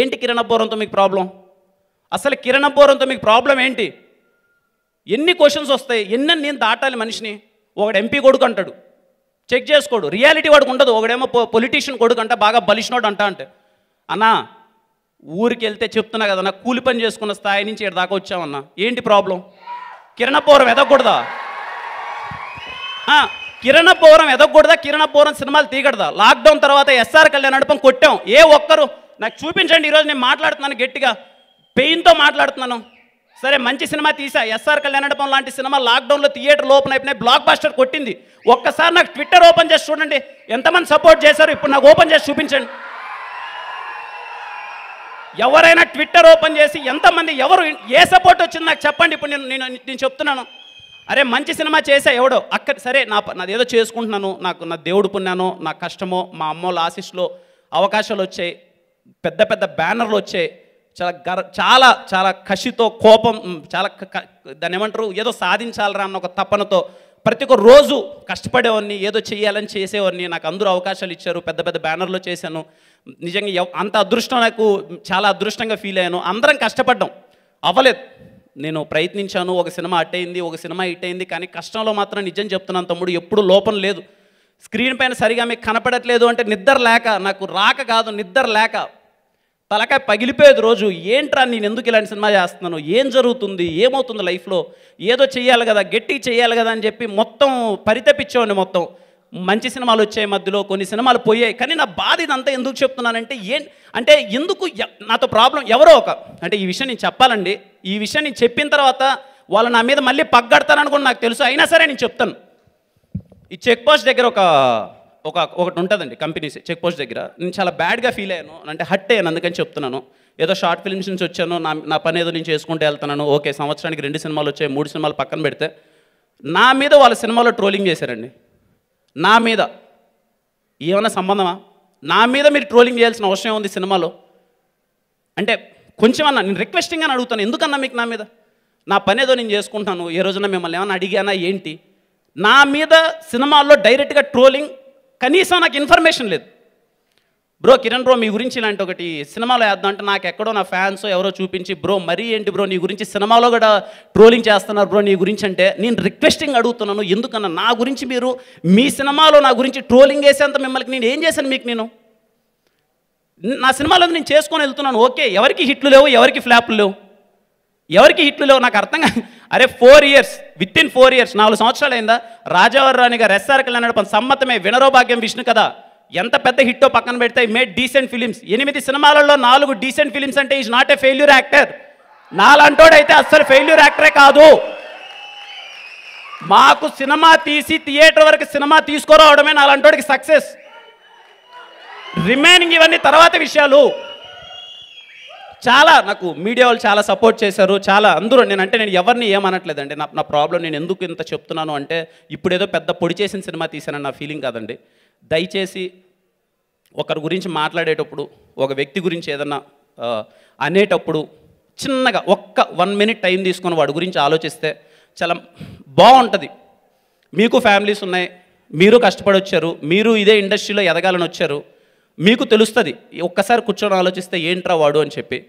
ఏంటి కిరణబోరంతో మీకు ప్రాబ్లం అసలు కిరణబోరంతో మీకు ప్రాబ్లం ఏంటి ఎన్ని క్వశ్చన్స్ వస్తాయి ఎన్నని నేను దాటాలి మనిషిని ఒకడు ఎంపీ కొడుకు అంటాడు చెక్ చేసుకోడు రియాలిటీ వాడికి ఉండదు ఒకడేమో పొలిటీషియన్ కొడుకు అంట బాగా బలిసినోడు అంట అంటే అన్నా ఊరికి వెళ్తే చెప్తున్నా కదన్నా కూలి పని చేసుకున్న స్థాయి నుంచి ఇక్కడ దాకా వచ్చామన్నా ఏంటి ప్రాబ్లం కిరణపూరం ఎదగకూడదా కిరణపూరం ఎదగకూడదా కిరణపూరం సినిమాలు తీగడదా లాక్డౌన్ తర్వాత ఎస్ఆర్ కళ్యాణ్ నడపం కొట్టాం ఏ ఒక్కరు నాకు చూపించండి ఈరోజు నేను మాట్లాడుతున్నాను గట్టిగా పెయిన్తో మాట్లాడుతున్నాను సరే మంచి సినిమా తీసా ఎస్ఆర్ కళ్యాణపం లాంటి సినిమా లాక్డౌన్లో థియేటర్లు ఓపెన్ అయిపోయినాయి బ్లాక్ బాస్టర్ కొట్టింది ఒక్కసారి నాకు ట్విట్టర్ ఓపెన్ చేసి చూడండి ఎంతమంది సపోర్ట్ చేశారు ఇప్పుడు నాకు ఓపెన్ చేసి చూపించండి ఎవరైనా ట్విట్టర్ ఓపెన్ చేసి ఎంతమంది ఎవరు ఏ సపోర్ట్ వచ్చింది నాకు చెప్పండి ఇప్పుడు నేను నేను నేను చెప్తున్నాను అరే మంచి సినిమా చేసా ఎవడో అక్కడ సరే నా నాదేదో చేసుకుంటున్నాను నాకు నా దేవుడు పున్నాను నా కష్టమో మా వాళ్ళ ఆశీస్లో అవకాశాలు వచ్చాయి పెద్ద పెద్ద బ్యానర్లు వచ్చాయి చాలా గర చాలా చాలా కషితో కోపం చాలా దాన్ని ఏమంటారు ఏదో సాధించాలరా అన్న ఒక తపనతో ప్రతి ఒక్క రోజు కష్టపడేవాడిని ఏదో చేయాలని చేసేవాడిని నాకు అందరూ అవకాశాలు ఇచ్చారు పెద్ద పెద్ద బ్యానర్లో చేశాను నిజంగా అంత అదృష్టం నాకు చాలా అదృష్టంగా ఫీల్ అయ్యాను అందరం కష్టపడ్డాం అవ్వలేదు నేను ప్రయత్నించాను ఒక సినిమా అట్టయింది ఒక సినిమా ఇట్టయింది కానీ కష్టంలో మాత్రం నిజం చెప్తున్నాను తమ్ముడు ఎప్పుడు లోపం లేదు స్క్రీన్ పైన సరిగా మీకు కనపడట్లేదు అంటే నిద్ర లేక నాకు రాక కాదు నిద్ర లేక తలకాయ పగిలిపోయేది రోజు ఏంట్రా నేను ఎందుకు ఇలాంటి సినిమా చేస్తున్నాను ఏం జరుగుతుంది ఏమవుతుంది లైఫ్లో ఏదో చెయ్యాలి కదా గట్టి చెయ్యాలి కదా అని చెప్పి మొత్తం పరితపించేవాడిని మొత్తం మంచి సినిమాలు వచ్చాయి మధ్యలో కొన్ని సినిమాలు పోయాయి కానీ నా బాధ ఇదంతా ఎందుకు చెప్తున్నానంటే ఏం అంటే ఎందుకు నాతో ప్రాబ్లం ఎవరో ఒక అంటే ఈ విషయం నేను చెప్పాలండి ఈ విషయం నేను చెప్పిన తర్వాత వాళ్ళు నా మీద మళ్ళీ పగ్గడతారని కూడా నాకు తెలుసు అయినా సరే నేను చెప్తాను ఈ చెక్ పోస్ట్ దగ్గర ఒక ఒక ఒకటి ఉంటుందండి కంపెనీస్ చెక్ పోస్ట్ దగ్గర నేను చాలా బ్యాడ్గా ఫీల్ అయ్యాను అంటే హట్ అయ్యాను అందుకని చెప్తున్నాను ఏదో షార్ట్ ఫిల్మ్స్ నుంచి వచ్చాను నా నా పని ఏదో నేను చేసుకుంటూ వెళ్తున్నాను ఓకే సంవత్సరానికి రెండు సినిమాలు వచ్చాయి మూడు సినిమాలు పక్కన పెడితే నా మీద వాళ్ళ సినిమాలో ట్రోలింగ్ చేశారండి నా మీద ఏమైనా సంబంధమా నా మీద మీరు ట్రోలింగ్ చేయాల్సిన అవసరం ఉంది సినిమాలో అంటే కొంచెం అన్న నేను రిక్వెస్టింగ్ అని అడుగుతాను ఎందుకన్నా మీకు నా మీద నా పని ఏదో నేను చేసుకుంటాను ఏ రోజున మిమ్మల్ని ఏమైనా అడిగానా ఏంటి నా మీద సినిమాల్లో డైరెక్ట్గా ట్రోలింగ్ కనీసం నాకు ఇన్ఫర్మేషన్ లేదు బ్రో కిరణ్ బ్రో మీ గురించి ఇలాంటి ఒకటి సినిమాలో వేద్దాం అంటే నాకు ఎక్కడో నా ఫ్యాన్స్ ఎవరో చూపించి బ్రో మరీ ఏంటి బ్రో నీ గురించి సినిమాలో కూడా ట్రోలింగ్ చేస్తున్నారు బ్రో నీ గురించి అంటే నేను రిక్వెస్టింగ్ అడుగుతున్నాను ఎందుకన్నా నా గురించి మీరు మీ సినిమాలో నా గురించి ట్రోలింగ్ వేసేంత మిమ్మల్ని నేను ఏం చేశాను మీకు నేను నా సినిమాలో నేను చేసుకొని వెళ్తున్నాను ఓకే ఎవరికి హిట్లు లేవు ఎవరికి ఫ్లాప్లు లేవు ఎవరికి హిట్లులో నాకు అర్థం కాదు అరే four years with in four years నాలుగు సంవత్సరాలు అయిందా రాజావరరాణి గారు ఎస్ఆర్ కళ్యాణ్ పని సమ్మతమే వినరో భాగ్యం విష్ణు కదా ఎంత పెద్ద హిట్టో పక్కన పెడితే మేడ్ డీసెంట్ ఫిలిమ్స్ ఎనిమిది సినిమాలలో నాలుగు డీసెంట్ ఫిలిమ్స్ అంటే is not a failure actor నాలంటోడైతే అస్సలు ఫెయిల్యూర్ యాక్టరే కాదు మాకు సినిమా తీసి థియేటర్ వరకు సినిమా తీసుకురావడమే నాలంటోడికి సక్సెస్ రిమైనింగ్ ఇవన్నీ తర్వాత విషయాలు చాలా నాకు మీడియా వాళ్ళు చాలా సపోర్ట్ చేశారు చాలా అందరూ నేను అంటే నేను ఎవరిని ఏమనట్లేదండి నా నా ప్రాబ్లం నేను ఎందుకు ఇంత చెప్తున్నాను అంటే ఇప్పుడు ఏదో పెద్ద పొడి చేసిన సినిమా తీసానని నా ఫీలింగ్ కాదండి దయచేసి ఒకరి గురించి మాట్లాడేటప్పుడు ఒక వ్యక్తి గురించి ఏదన్నా అనేటప్పుడు చిన్నగా ఒక్క వన్ మినిట్ టైం తీసుకొని వాడి గురించి ఆలోచిస్తే చాలా బాగుంటుంది మీకు ఫ్యామిలీస్ ఉన్నాయి మీరు కష్టపడి వచ్చారు మీరు ఇదే ఇండస్ట్రీలో ఎదగాలని వచ్చారు మీకు తెలుస్తుంది ఒక్కసారి కూర్చొని ఆలోచిస్తే ఏంట్రా వాడు అని చెప్పి